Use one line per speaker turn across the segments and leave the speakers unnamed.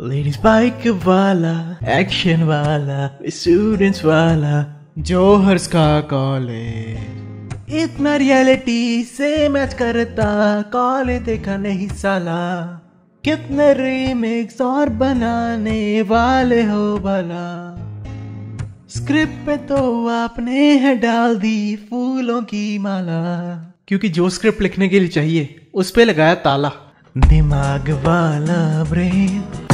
Ladies bike वाला action वाला students वाला जोहर्स का कॉलेज इतना रियलिटी से मैच करता कॉलेज देखा नहीं साला कितने रीमेक्स और बनाने वाले हो भला स्क्रिप्ट पे तो आपने है डाल दी फूलों की माला क्योंकि जो स्क्रिप्ट लिखने के लिए चाहिए उस पे लगाया ताला दिमाग वाला ब्रेन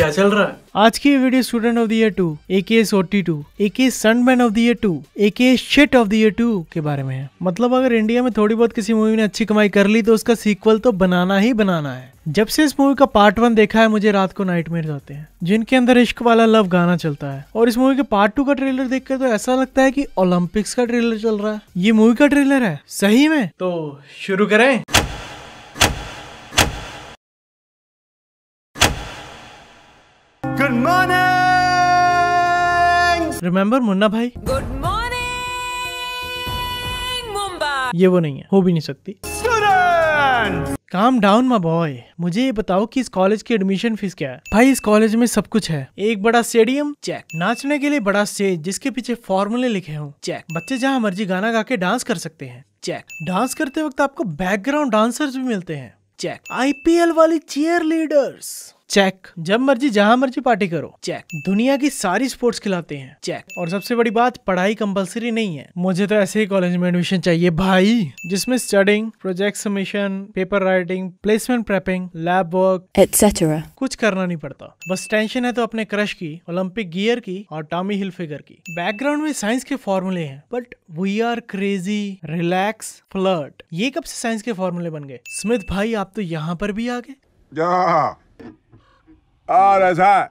क्या चल रहा है आज की video student of the year two A K S OT two A K S sunman of the year two A K S shit of the year two के बारे में है मतलब अगर इंडिया में थोड़ी बहुत किसी मूवी ने अच्छी कमाई कर ली तो उसका सीक्वल तो बनाना ही बनाना है जब से इस मूवी का पार्ट वन देखा है मुझे रात को नाइट मेर जाते हैं जिनके अंदर इश्क वाला लव गाना चलता है और इस मूवी के पार्ट टू का ट्रेलर देख कर तो ऐसा लगता है की ओलंपिक्स का ट्रेलर चल रहा है ये मूवी का ट्रेलर है सही में तो शुरू करें रिमेम्बर मुन्ना भाई गुड मॉर्निंग मुंबई ये वो नहीं है हो भी नहीं सकती काम डाउन मा बॉय मुझे ये बताओ कि इस कॉलेज की एडमिशन फीस क्या है भाई इस कॉलेज में सब कुछ है एक बड़ा स्टेडियम चेक नाचने के लिए बड़ा स्टेज जिसके पीछे फॉर्मूले लिखे हों चेक बच्चे जहाँ मर्जी गाना गा के डांस कर सकते हैं चेक डांस करते वक्त आपको बैकग्राउंड डांसर्स भी मिलते हैं चेक आईपीएल वाली चेयर लीडर्स चेक जब मर्जी जहां मर्जी पार्टी करो चेक दुनिया की सारी स्पोर्ट्स खिलाते हैं चेक और सबसे बड़ी बात पढ़ाई कंपलसरी नहीं है मुझे तो ऐसे ही कॉलेज में एडमिशन चाहिए भाई जिसमें studying project submission paper writing placement prepping lab work etcetera कुछ करना नहीं पड़ता बस टेंशन है तो अपने क्रश की ओलंपिक गियर की और टॉमी हिल फिगर की बैकग्राउंड में साइंस के फॉर्मूले हैं but we are crazy relax flirt ये कब से साइंस के फॉर्मूले बन गए स्मिथ भाई आप तो यहाँ पर भी आ गए Oh, that's hot.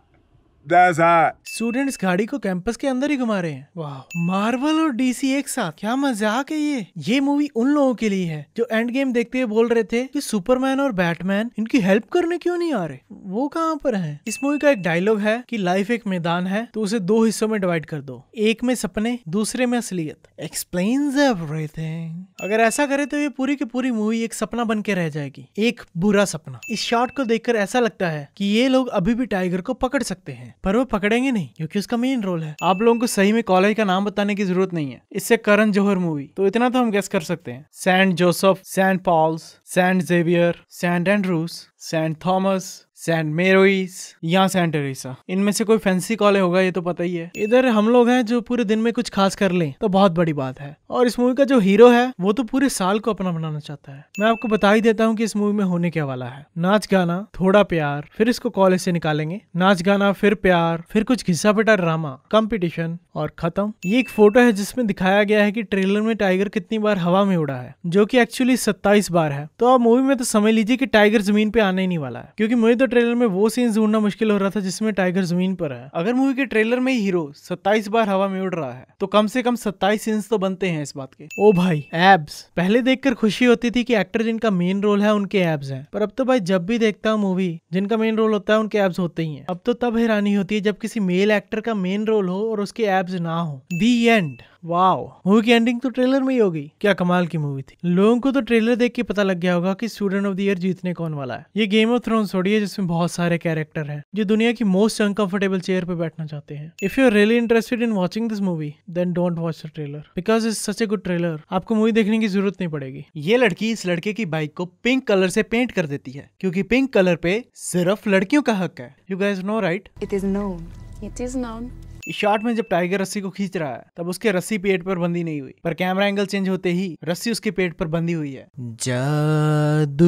That's hot. Students गाड़ी को कैंपस के अंदर ही घुमा रहे हैं वाह मार्वल और डीसी एक साथ क्या मजाक है ये ये मूवी उन लोगों के लिए है जो एंड गेम देखते हुए बोल रहे थे कि सुपरमैन और बैटमैन इनकी हेल्प करने क्यों नहीं आ रहे वो कहाँ पर हैं इस मूवी का एक डायलॉग है कि लाइफ एक मैदान है तो उसे दो हिस्सों में डिवाइड कर दो एक में सपने दूसरे में असलियत एक्सप्लेन एवरीथिंग अगर ऐसा करे तो ये पूरी की पूरी मूवी एक सपना बन के रह जाएगी एक बुरा सपना इस शॉट को देखकर ऐसा लगता है कि ये लोग अभी भी टाइगर को पकड़ सकते हैं पर वो पकड़ेंगे नहीं क्योंकि उसका मेन रोल है आप लोगों को सही में कॉलेज का नाम बताने की जरूरत नहीं है इससे करण जोहर मूवी तो इतना तो हम गेस कर सकते हैं Saint Joseph Saint Paul's Saint Xavier Saint Andrews Saint Thomas Saint Mary's या सेंट टेरेसा इनमें से कोई फैंसी कॉलेज होगा ये तो पता ही है इधर हम लोग हैं जो पूरे दिन में कुछ खास कर लें तो बहुत बड़ी बात है और इस मूवी का जो हीरो है वो तो पूरे साल को अपना बनाना चाहता है मैं आपको बता ही देता हूँ कि इस मूवी में होने क्या वाला है नाच गाना थोड़ा प्यार फिर इसको कॉलेज से निकालेंगे नाच गाना फिर प्यार फिर कुछ घिस्सा पिटा ड्रामा कॉम्पिटिशन और खत्म ये एक फोटो है जिसमें दिखाया गया है की ट्रेलर में टाइगर कितनी बार हवा में उड़ा है जो की एक्चुअली सत्ताईस बार है तो आप मूवी में तो समझ लीजिए की टाइगर जमीन पे आने ही नहीं वाला है क्यूँकी मुझे तो ट्रेलर में वो सीन ढूंढना मुश्किल हो रहा था जिसमें टाइगर जमीन पर है अगर मूवी के ट्रेलर में हीरो 27 बार हवा में उड़ रहा है तो कम से कम 27 सीन्स तो बनते हैं इस बात के ओ भाई एब्स पहले देखकर खुशी होती थी कि एक्टर जिनका मेन रोल है उनके एब्स हैं पर अब तो भाई जब भी देखता हूँ मूवी जिनका मेन रोल होता है उनके एब्स होते ही है अब तो तब हैरानी होती है जब किसी मेल एक्टर का मेन रोल हो और उसके एब्स ना हो दी एंड वाओ मूवी की एंडिंग तो ट्रेलर में ही गई क्या कमाल की मूवी थी लोगों को तो ट्रेलर देख के पता लग गया होगा कि स्टूडेंट ऑफ द ईयर जीतने कौन वाला है ये गेम ऑफ थ्रोन थोड़ी है जिसमें बहुत सारे कैरेक्टर हैं जो दुनिया की मोस्ट अनकंफर्टेबल चेयर पे बैठना चाहते हैं if you are really interested in watching this movie then don't watch the trailer because is such a good trailer आपको मूवी देखने की जरूरत नहीं पड़ेगी ये लड़की इस लड़के की बाइक को पिंक कलर से पेंट कर देती है क्योंकि पिंक कलर पे सिर्फ लड़कियों का हक है you guess no right it is known it is known इस शॉट में जब टाइगर रस्सी को खींच रहा है तब उसके रस्सी पेट पर बंदी नहीं हुई पर कैमरा एंगल चेंज होते ही रस्सी उसके पेट पर बंदी हुई है जादू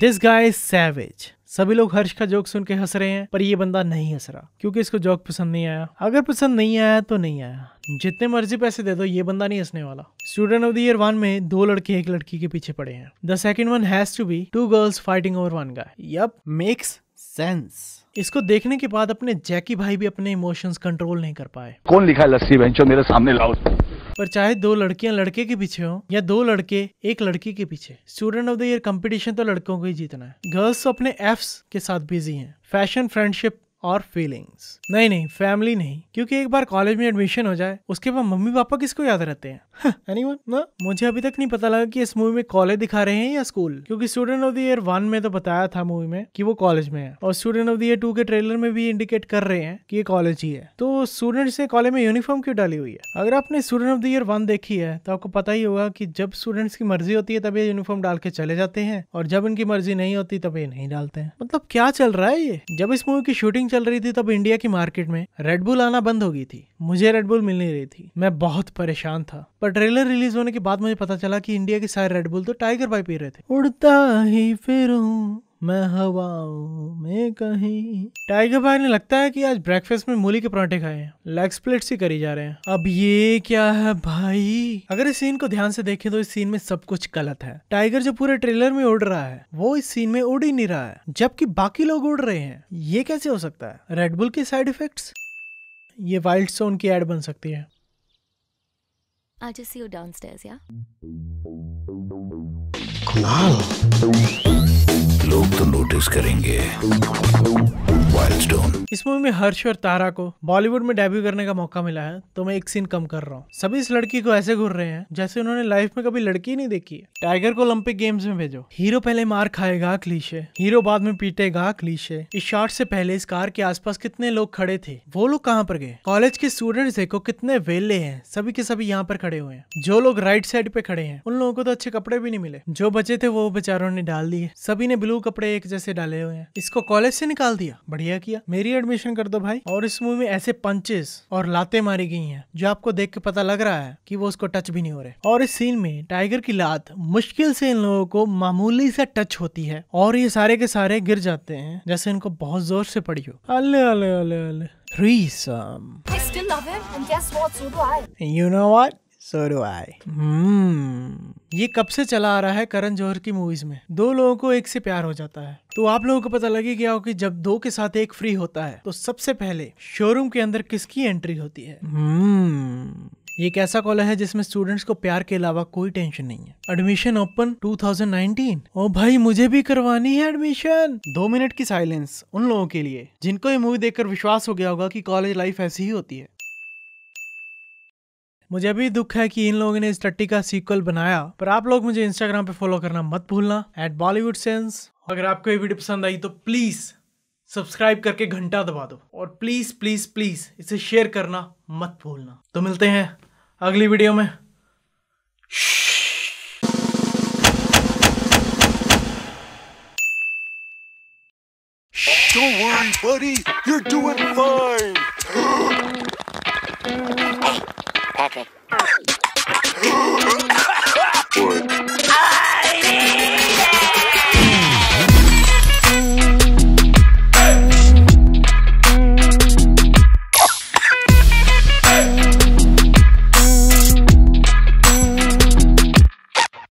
दिस गाय सैवेज सभी लोग हर्ष का जोक सुन के हंस रहे हैं पर ये बंदा नहीं हंस रहा क्योंकि इसको जोक पसंद नहीं आया अगर पसंद नहीं आया तो नहीं आया जितने मर्जी पैसे दे दो ये बंदा नहीं हंसने वाला student of the year one में दो लड़के एक लड़की के पीछे पड़े हैं the second one has to be two girls fighting over one guy yup makes sense इसको देखने के बाद अपने जैकी भाई भी अपने इमोशंस कंट्रोल नहीं कर पाए कौन लिखा लस्सी बहन मेरे सामने लाओ पर चाहे दो लड़कियां लड़के के पीछे हो या दो लड़के एक लड़की के पीछे student of the year competition तो लड़कों को ही जीतना है गर्ल्स तो अपने एफ्स के साथ बिजी हैं फैशन फ्रेंडशिप और फीलिंग्स नहीं नहीं फैमिली नहीं क्योंकि एक बार कॉलेज में एडमिशन हो जाए उसके बाद मम्मी पापा किसको याद रहते हैं एनीवन ना मुझे अभी तक नहीं पता लगा कि इस मूवी में कॉलेज दिखा रहे हैं या स्कूल क्योंकि student of the year one में तो बताया था मूवी में कि वो कॉलेज में है और student of the year two के ट्रेलर में भी इंडिकेट कर रहे हैं कि ये कॉलेज ही है तो स्टूडेंट्स ने कॉलेज में यूनिफॉर्म क्यों डाली हुई है अगर आपने student of the year one देखी है तो आपको पता ही होगा की जब स्टूडेंट्स की मर्जी होती है तब ये यूनिफॉर्म डाल के चले जाते हैं और जब इनकी मर्जी नहीं होती तब ये नहीं डालते हैं मतलब क्या चल रहा है ये जब इस मूवी की शूटिंग चल रही थी तब इंडिया की मार्केट में रेडबुल आना बंद हो गई थी मुझे रेडबुल मिल नहीं रही थी मैं बहुत परेशान था पर ट्रेलर रिलीज होने के बाद मुझे पता चला कि इंडिया के सारे रेडबुल तो टाइगर बाई पी रहे थे उड़ता ही फिरूं मैं हवाओं में कहीं टाइगर भाई ने लगता है कि आज ब्रेकफास्ट में मूली के परांठे खाए हैं लेग स्प्लिट्स ही करी जा रहे हैं अब ये क्या है भाई अगर इस सीन को ध्यान से देखें तो इस सीन में सब कुछ गलत है टाइगर जो पूरे ट्रेलर में उड़ रहा है वो इस सीन में उड़ ही नहीं रहा है जबकि बाकी लोग उड़ रहे हैं ये कैसे हो सकता है रेडबुल के साइड इफेक्ट्स ये वाइल्ड सोन की एड बन सकती है I'll Kunal! लोग तो नोटिस करेंगे इस मूवी में हर्ष और तारा को बॉलीवुड में डेब्यू करने का मौका मिला है तो मैं एक सीन कम कर रहा हूँ सभी इस लड़की को ऐसे घूर रहे हैं जैसे उन्होंने लाइफ में कभी लड़की नहीं देखी है टाइगर को ओलंपिक गेम्स में भेजो हीरो पहले मार खाएगा क्लीशे हीरो बाद में पीटेगा क्लीशे इस शॉर्ट से पहले इस कार के आस कितने लोग खड़े थे वो लोग कहाँ पर गए कॉलेज के स्टूडेंट्स देखो कितने वेले हैं सभी के सभी यहाँ पर खड़े हुए हैं जो लोग राइट साइड पे खड़े हैं उन लोगों को तो अच्छे कपड़े भी नहीं मिले जो बचे थे वो बेचारों ने डाल दिए सभी ने ब्लू कपड़े एक जैसे डाले हुए हैं इसको कॉलेज से निकाल दिया बढ़िया किया मेरी एडमिशन कर दो भाई और इस मूवी में ऐसे पंचेस और लाते मारी गई हैं जो आपको देख के पता लग रहा है कि वो उसको टच भी नहीं हो रहे और इस सीन में टाइगर की लात मुश्किल से इन लोगों को मामूली से टच होती है और ये सारे के सारे गिर जाते हैं जैसे इनको बहुत जोर से पड़ी हो अल्ले अल्ले अल्ले अल्ले you know what so do I guess ये कब से चला आ रहा है करण जौहर की मूवीज में दो लोगों को एक से प्यार हो जाता है तो आप लोगों को पता लगी क्या हो कि जब दो के साथ एक फ्री होता है तो सबसे पहले शोरूम के अंदर किसकी एंट्री होती है hmm. ये एक ऐसा कॉलेज है जिसमें स्टूडेंट्स को प्यार के अलावा कोई टेंशन नहीं है एडमिशन ओपन 2019 ओ भाई मुझे भी करवानी है एडमिशन दो मिनट की साइलेंस उन लोगों के लिए जिनको ये मूवी देखकर विश्वास हो गया होगा कि कॉलेज लाइफ ऐसी ही होती है मुझे भी दुख है कि इन लोगों ने इस टट्टी का सीक्वल बनाया पर आप लोग मुझे इंस्टाग्राम पे फॉलो करना मत भूलना एट बॉलीवुड सेंस अगर आपको ये वीडियो पसंद आई तो प्लीज़ सब्सक्राइब करके घंटा दबा दो और प्लीज़ प्लीज़ प्लीज़ इसे शेयर करना मत भूलना तो मिलते हैं अगली वीडियो में Don't worry, buddy. You're doing fine. Patrick.